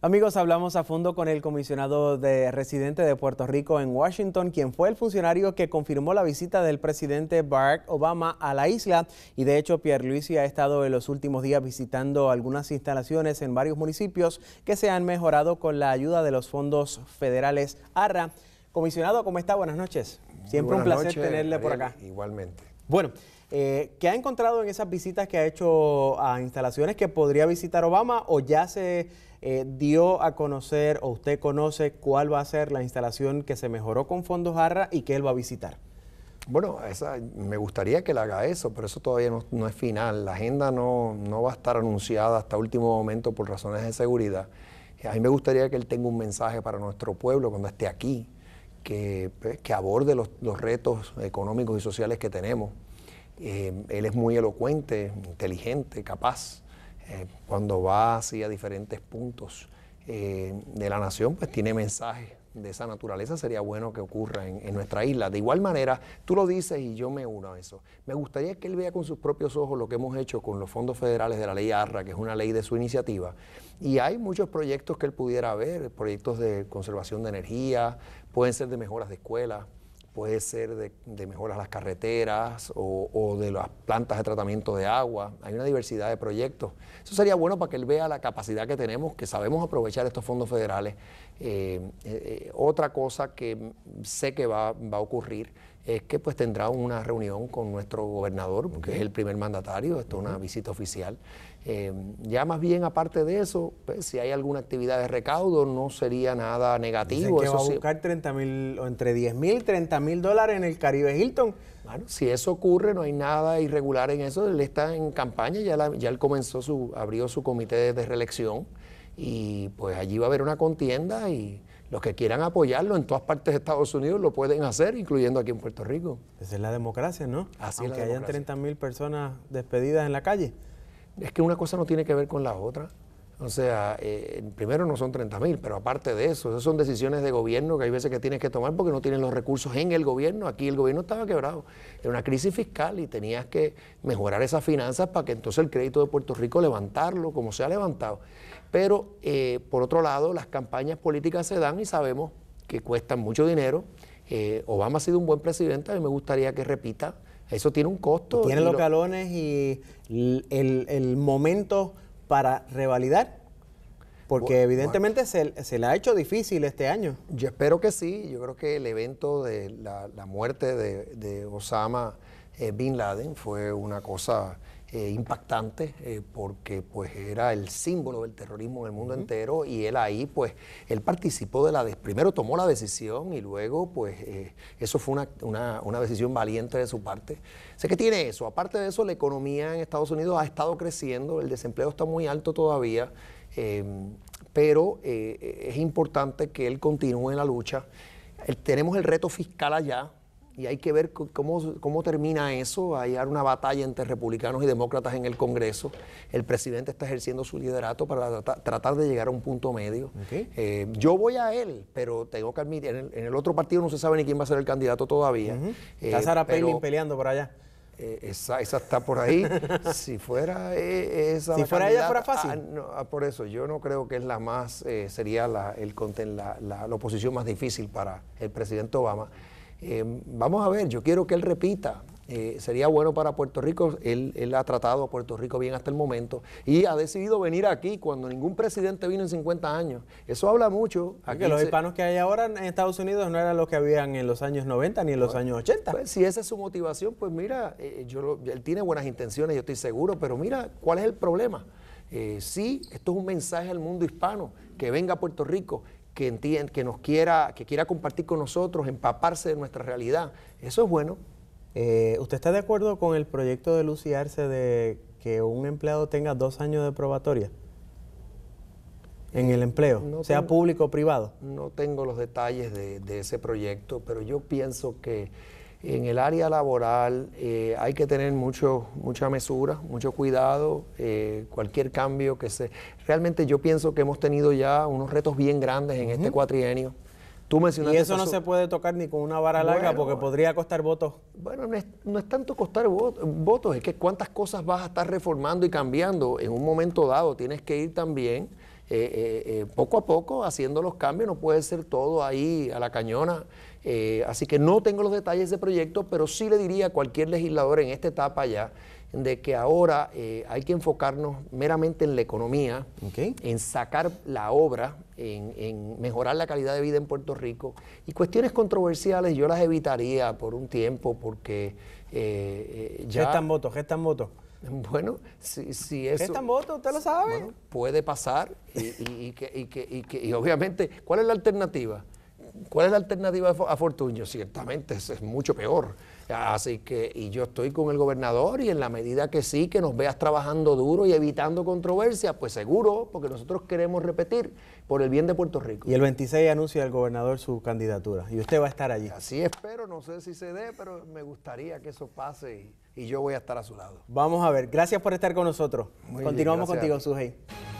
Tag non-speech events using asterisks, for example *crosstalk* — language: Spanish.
Amigos, hablamos a fondo con el comisionado de residente de Puerto Rico en Washington, quien fue el funcionario que confirmó la visita del presidente Barack Obama a la isla. Y de hecho, Pierre Luis ha estado en los últimos días visitando algunas instalaciones en varios municipios que se han mejorado con la ayuda de los fondos federales ARRA. Comisionado, ¿cómo está? Buenas noches. Siempre un placer tenerle por acá. Igualmente. Bueno, eh, ¿Qué ha encontrado en esas visitas que ha hecho a instalaciones que podría visitar Obama o ya se eh, dio a conocer o usted conoce cuál va a ser la instalación que se mejoró con fondos Jarra y que él va a visitar? Bueno, me gustaría que él haga eso, pero eso todavía no, es final. La agenda no, va a estar anunciada hasta último momento por razones de seguridad. A mí me gustaría que él tenga un mensaje para nuestro pueblo cuando esté aquí, que, pues, aborde los retos económicos y sociales que tenemos eh, él es muy elocuente, inteligente, capaz. Eh, cuando va a diferentes puntos eh, de la nación, pues tiene mensajes de esa naturaleza. Sería bueno que ocurra en, en, nuestra isla. De igual manera, tú lo dices y yo me uno a eso. Me gustaría que él vea con sus propios ojos lo que hemos hecho con los fondos federales de la ley ARRA, que es una ley de su iniciativa. Y hay muchos proyectos que él pudiera ver, proyectos de conservación de energía, pueden ser de mejoras de escuelas puede ser de, mejoras a las carreteras o, de las plantas de tratamiento de agua. Hay una diversidad de proyectos. Eso sería bueno para que él vea la capacidad que tenemos, que sabemos aprovechar estos fondos federales. Eh, eh, eh, otra cosa que sé que va, va a ocurrir es que pues tendrá una reunión con nuestro gobernador, porque es el primer mandatario, esto es una visita oficial. Eh, ya más bien aparte de eso, pues, si hay alguna actividad de recaudo, no sería nada negativo. Dicen que va a buscar 30 mil, o entre 10 mil, 30 mil dólares en el Caribe Hilton. si eso ocurre, no hay nada irregular en eso. Él está en campaña, ya, ya él comenzó su, abrió su comité de, de reelección y pues allí va a haber una contienda y los que quieran apoyarlo en todas partes de Estados Unidos lo pueden hacer, incluyendo aquí en Puerto Rico. Esa es la democracia, ¿no? Así Aunque es hayan 30.000 personas despedidas en la calle. Es que una cosa no tiene que ver con la otra. O sea, eh, primero no son 30 mil, pero aparte de eso, esas son decisiones de gobierno que hay veces que tienes que tomar porque no tienen los recursos en el gobierno. Aquí el gobierno estaba quebrado, era una crisis fiscal y tenías que mejorar esas finanzas para que entonces el crédito de Puerto Rico levantarlo como se ha levantado. Pero eh, por otro lado, las campañas políticas se dan y sabemos que cuestan mucho dinero. Eh, Obama ha sido un buen presidente, a mí me gustaría que repita. Eso tiene un costo. Tiene los galones y el momento para revalidar? Porque evidentemente Se, le ha hecho difícil este año. Yo espero que sí. Yo creo que el evento de la, muerte de, Osama eh, Bin Laden fue una cosa eh, impactante eh, porque pues era el símbolo del terrorismo en el mundo entero y él ahí pues él participó de la de, primero tomó la decisión y luego pues eh, eso fue una, decisión valiente de su parte sé que tiene eso aparte de eso la economía en Estados Unidos ha estado creciendo el desempleo está muy alto todavía pero es importante que él continúe en la lucha tenemos el reto fiscal allá y hay que ver cómo, cómo termina eso. Hay una batalla entre republicanos y demócratas en el Congreso. El presidente está ejerciendo su liderato para tratar de llegar a un punto medio. Eh, yo voy a él, pero tengo que admitir, en el, otro partido no se sabe ni quién va a ser el candidato todavía. está Sara Palin peleando por allá. Eh, esa, está por ahí. *laughs* si fuera eh, esa. Si fuera ella, fuera fácil. Ah, ah, por eso, yo no creo que es la más. sería el, la, oposición más difícil para el presidente Obama. Eh, vamos a ver, yo quiero que él repita. Eh, sería bueno para Puerto Rico, él, ha tratado a Puerto Rico bien hasta el momento y ha decidido venir aquí cuando ningún presidente vino en 50 años. Eso habla mucho. que los hispanos que hay ahora en Estados Unidos no eran los que habían en los años 90 ni en los años 80. Pues, si esa es su motivación, pues mira, eh, yo él tiene buenas intenciones, yo estoy seguro, pero mira, ¿cuál es el problema? si sí, esto es un mensaje al mundo hispano, que venga a Puerto Rico, que, que nos quiera, que quiera compartir con nosotros, empaparse de nuestra realidad. Eso es bueno. Eh, ¿Usted está de acuerdo con el proyecto de Luciarse de que un empleado tenga dos años de probatoria? En el empleo, sea público o privado. No tengo los detalles de, de ese proyecto, pero yo pienso que en el área laboral eh, hay que tener mucho, mucha mesura, mucho cuidado, eh, cualquier cambio que se... Realmente yo pienso que hemos tenido ya unos retos bien grandes en este cuatrienio. Tú y eso no se puede tocar ni con una vara larga porque podría costar votos. Bueno, no es, no es tanto costar votos, es que cuántas cosas vas a estar reformando y cambiando en un momento dado. Tienes que ir también eh, poco a poco haciendo los cambios, no puede ser todo ahí a la cañona eh, así que no tengo los detalles de proyecto, pero sí le diría a cualquier legislador en esta etapa ya de que ahora eh, hay que enfocarnos meramente en la economía, en sacar la obra, en, mejorar la calidad de vida en Puerto Rico. Y cuestiones controversiales yo las evitaría por un tiempo porque eh, eh ya... Gestan votos, gestan votos. *laughs* Bueno, si, si eso... ¿Gestan votos? ¿Usted lo sabe? puede pasar y, y, que, que, y obviamente, ¿cuál es la alternativa? ¿Cuál es la alternativa a Fortunio? Ciertamente es, mucho peor. Así que, y yo estoy con el gobernador y en la medida que sí, que nos veas trabajando duro y evitando controversia, pues seguro, porque nosotros queremos repetir por el bien de Puerto Rico. Y el 26 anuncia el gobernador su candidatura y usted va a estar allí. Así espero, no sé si se dé, pero me gustaría que eso pase y, yo voy a estar a su lado. Vamos a ver, gracias por estar con nosotros. Continuamos contigo, Sujei.